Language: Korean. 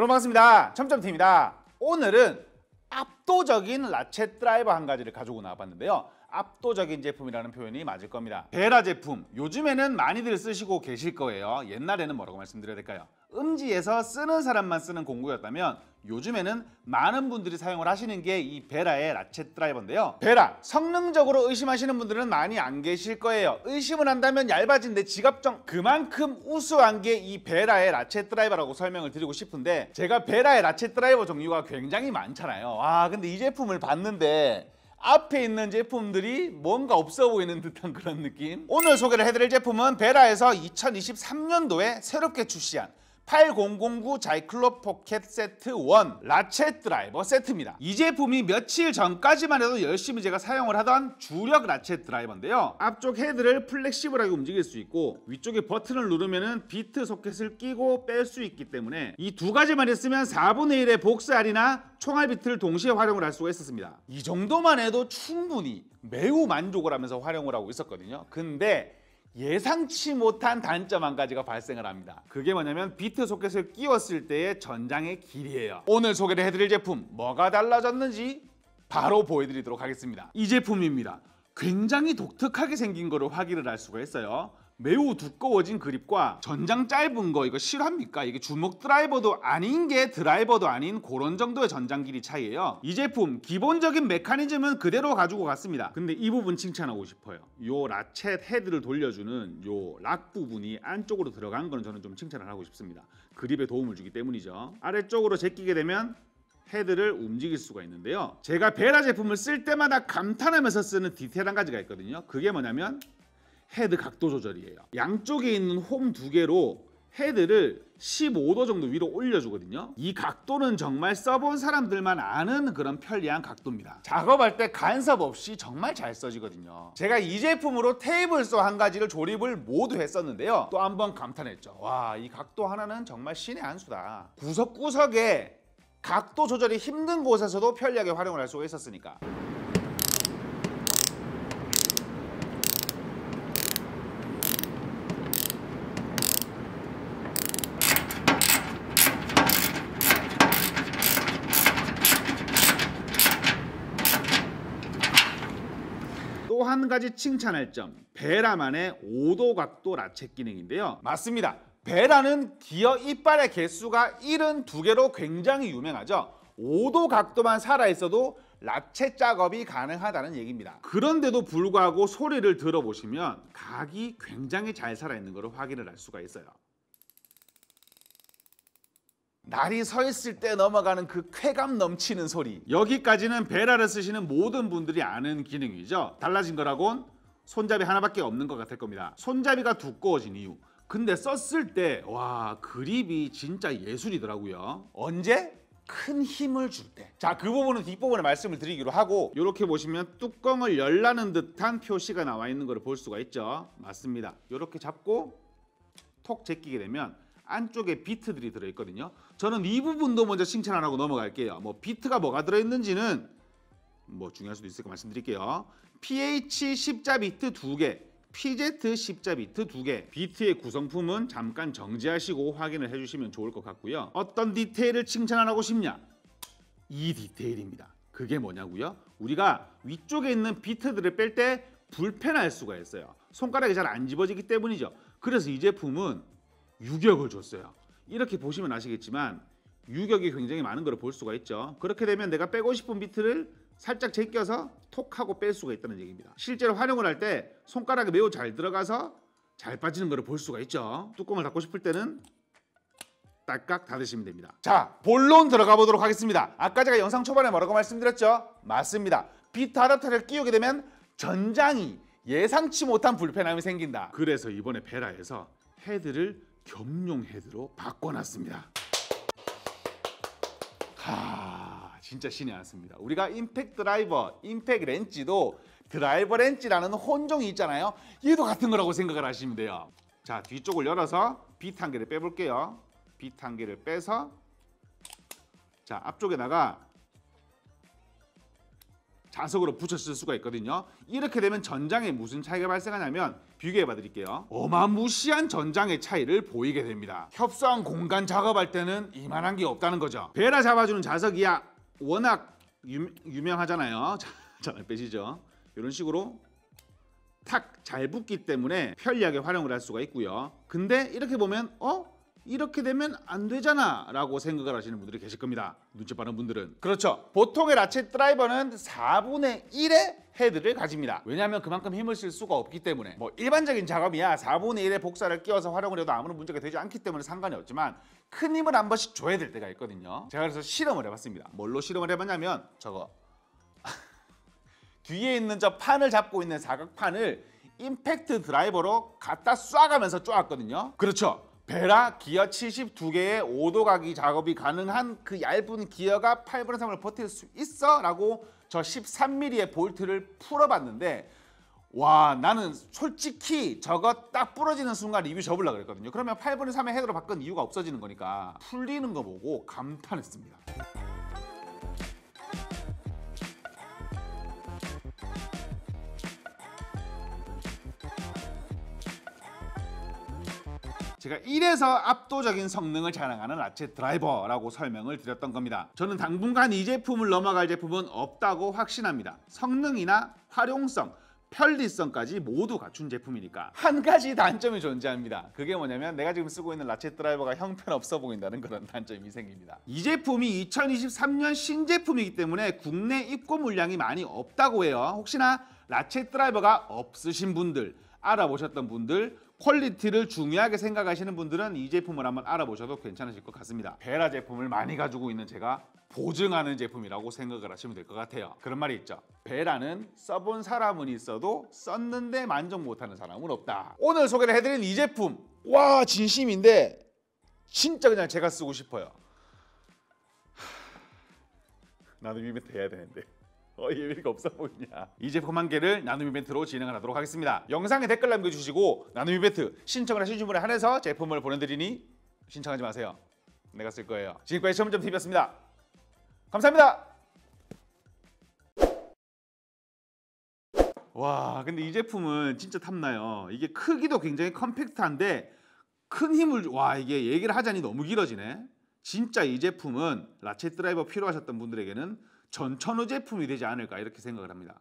여러분 반갑습니다. 점점TV입니다. 오늘은 압도적인 라쳇 드라이버 한 가지를 가지고 나와봤는데요. 압도적인 제품이라는 표현이 맞을 겁니다. 베라 제품, 요즘에는 많이들 쓰시고 계실 거예요. 옛날에는 뭐라고 말씀드려야 될까요? 음지에서 쓰는 사람만 쓰는 공구였다면 요즘에는 많은 분들이 사용을 하시는 게 이 베라의 라쳇 드라이버인데요. 베라, 성능적으로 의심하시는 분들은 많이 안 계실 거예요. 의심을 한다면 얇아진 데 지갑정 그만큼 우수한 게 이 베라의 라쳇 드라이버라고 설명을 드리고 싶은데 제가 베라의 라쳇 드라이버 종류가 굉장히 많잖아요. 아 근데 이 제품을 봤는데 앞에 있는 제품들이 뭔가 없어 보이는 듯한 그런 느낌 오늘 소개를 해드릴 제품은 베라에서 2023년도에 새롭게 출시한 8009 자이클로 포켓 세트 1 라쳇 드라이버 세트입니다. 이 제품이 며칠 전까지만 해도 열심히 제가 사용을 하던 주력 라쳇 드라이버인데요. 앞쪽 헤드를 플렉시블하게 움직일 수 있고 위쪽에 버튼을 누르면 비트 소켓을 끼고 뺄 수 있기 때문에 이 두 가지만 있으면 4분의 1의 복사알이나 총알 비트를 동시에 활용을 할 수가 있었습니다. 이 정도만 해도 충분히 매우 만족을 하면서 활용을 하고 있었거든요. 근데 예상치 못한 단점 한 가지가 발생을 합니다. 그게 뭐냐면 비트 소켓을 끼웠을 때의 전장의 길이에요. 오늘 소개를 해드릴 제품 뭐가 달라졌는지 바로 보여드리도록 하겠습니다. 이 제품입니다. 굉장히 독특하게 생긴 거를 확인을 할 수가 있어요. 매우 두꺼워진 그립과 전장 짧은 거 이거 실합니까? 이게 주먹 드라이버도 아닌 게 드라이버도 아닌 그런 정도의 전장 길이 차이예요. 이 제품 기본적인 메커니즘은 그대로 가지고 갔습니다. 근데 이 부분 칭찬하고 싶어요. 요 라쳇 헤드를 돌려주는 요 락 부분이 안쪽으로 들어간 거는 저는 좀 칭찬을 하고 싶습니다. 그립에 도움을 주기 때문이죠. 아래쪽으로 제끼게 되면 헤드를 움직일 수가 있는데요. 제가 베라 제품을 쓸 때마다 감탄하면서 쓰는 디테일 한 가지가 있거든요. 그게 뭐냐면 헤드 각도 조절이에요. 양쪽에 있는 홈 두 개로 헤드를 15도 정도 위로 올려주거든요 이 각도는 정말 써본 사람들만 아는 그런 편리한 각도입니다 작업할 때 간섭 없이 정말 잘 써지거든요 제가 이 제품으로 테이블 소한 가지를 조립을 모두 했었는데요 또 한번 감탄했죠 와 이 각도 하나는 정말 신의 한 수다 구석구석에 각도 조절이 힘든 곳에서도 편리하게 활용을 할 수가 있었으니까 한 가지 칭찬할 점 베라만의 오도 각도 라쳇 기능인데요. 맞습니다. 베라는 기어 이빨의 개수가 72개로 굉장히 유명하죠. 오도 각도만 살아있어도 라쳇 작업이 가능하다는 얘기입니다. 그런데도 불구하고 소리를 들어보시면 각이 굉장히 잘 살아있는 것을 확인을 할 수가 있어요. 날이 서 있을 때 넘어가는 그 쾌감 넘치는 소리. 여기까지는 베라를 쓰시는 모든 분들이 아는 기능이죠. 달라진 거라곤 손잡이 하나밖에 없는 것 같을 겁니다. 손잡이가 두꺼워진 이유. 근데 썼을 때 와 그립이 진짜 예술이더라고요. 언제? 큰 힘을 줄 때. 자, 그 부분은 뒷부분에 말씀을 드리기로 하고 이렇게 보시면 뚜껑을 열라는 듯한 표시가 나와 있는 걸 볼 수가 있죠. 맞습니다. 이렇게 잡고 톡 제끼게 되면 안쪽에 비트들이 들어있거든요. 저는 이 부분도 먼저 칭찬 안 하고 넘어갈게요. 뭐 비트가 뭐가 들어있는지는 뭐 중요할 수도 있을까 말씀드릴게요. PH 십자 비트 두 개, PZ 십자 비트 두 개. 비트의 구성품은 잠깐 정지하시고 확인을 해주시면 좋을 것 같고요. 어떤 디테일을 칭찬 안 하고 싶냐? 이 디테일입니다. 그게 뭐냐고요? 우리가 위쪽에 있는 비트들을 뺄 때 불편할 수가 있어요. 손가락이 잘 안 집어지기 때문이죠. 그래서 이 제품은 유격을 줬어요. 이렇게 보시면 아시겠지만 유격이 굉장히 많은 걸 볼 수가 있죠. 그렇게 되면 내가 빼고 싶은 비트를 살짝 제껴서 톡 하고 뺄 수가 있다는 얘기입니다. 실제로 활용을 할 때 손가락이 매우 잘 들어가서 잘 빠지는 걸 볼 수가 있죠. 뚜껑을 닫고 싶을 때는 딱딱 닫으시면 됩니다. 자, 본론 들어가 보도록 하겠습니다. 아까 제가 영상 초반에 뭐라고 말씀드렸죠? 맞습니다. 비트 아답터를 끼우게 되면 전장이 예상치 못한 불편함이 생긴다. 그래서 이번에 베라에서 헤드를 겸용 헤드로 바꿔놨습니다. 하, 진짜 신이 났습니다. 우리가 임팩 드라이버, 임팩 렌치도 드라이버 렌치라는 혼종이 있잖아요. 얘도 같은 거라고 생각을 하시면 돼요. 자, 뒤쪽을 열어서 빗한 개를 빼볼게요. 빗한 개를 빼서 자, 앞쪽에다가 자석으로 붙였을 수가 있거든요. 이렇게 되면 전장에 무슨 차이가 발생하냐면 비교해봐 드릴게요. 어마무시한 전장의 차이를 보이게 됩니다. 협소한 공간 작업할 때는 이만한 게 없다는 거죠. 베라 잡아주는 자석이야 워낙 유, 유명하잖아요. 자, 빼시죠. 이런 식으로 탁 잘 붙기 때문에 편리하게 활용을 할 수가 있고요. 근데 이렇게 보면 어? 이렇게 되면 안 되잖아 라고 생각을 하시는 분들이 계실 겁니다 눈치 빠른 분들은 그렇죠 보통의 라쳇 드라이버는 4분의 1의 헤드를 가집니다 왜냐하면 그만큼 힘을 쓸 수가 없기 때문에 뭐 일반적인 작업이야 4분의 1의 복사를 끼워서 활용을 해도 아무런 문제가 되지 않기 때문에 상관이 없지만 큰 힘을 한 번씩 줘야 될 때가 있거든요 제가 그래서 실험을 해봤습니다 뭘로 실험을 해봤냐면 저거 뒤에 있는 저 판을 잡고 있는 사각판을 임팩트 드라이버로 갖다 쏴가면서 쪼았거든요 그렇죠 베라 기어 72개의 오도가기 작업이 가능한 그 얇은 기어가 8분의 3을 버틸 수 있어? 라고 저 13mm의 볼트를 풀어봤는데 와 나는 솔직히 저거 딱 부러지는 순간 리뷰 접으려고 그랬거든요 그러면 8분의 3의 헤드로 바꾼 이유가 없어지는 거니까 풀리는 거 보고 감탄했습니다 제가 이래서 압도적인 성능을 자랑하는 라체 드라이버라고 설명을 드렸던 겁니다. 저는 당분간 이 제품을 넘어갈 제품은 없다고 확신합니다. 성능이나 활용성, 편리성까지 모두 갖춘 제품이니까 한 가지 단점이 존재합니다 그게 뭐냐면 내가 지금 쓰고 있는 라쳇 드라이버가 형편없어 보인다는 그런 단점이 생깁니다 이 제품이 2023년 신제품이기 때문에 국내 입고 물량이 많이 없다고 해요 혹시나 라쳇 드라이버가 없으신 분들 알아보셨던 분들 퀄리티를 중요하게 생각하시는 분들은 이 제품을 한번 알아보셔도 괜찮으실 것 같습니다 베라 제품을 많이 가지고 있는 제가 보증하는 제품이라고 생각을 하시면 될 것 같아요 그런 말이 있죠 베라는 써본 사람은 있어도 썼는데 만족 못하는 사람은 없다 오늘 소개를 해드린 이 제품 와 진심인데 진짜 그냥 제가 쓰고 싶어요 나도 입에 대야 되는데 예이가 어, 없어 보이냐 이 제품 한 개를 나눔 이벤트로 진행을 하도록 하겠습니다 영상에 댓글 남겨주시고 나눔 이벤트 신청을 하신 분에 한해서 제품을 보내드리니 신청하지 마세요 내가 쓸 거예요 지금까지 시험점TV였습니다 감사합니다 와 근데 이 제품은 진짜 탐나요 이게 크기도 굉장히 컴팩트한데 큰 힘을 와 이게 얘기를 하자니 너무 길어지네 진짜 이 제품은 라쳇 드라이버 필요하셨던 분들에게는 전천후 제품이 되지 않을까 이렇게 생각을 합니다.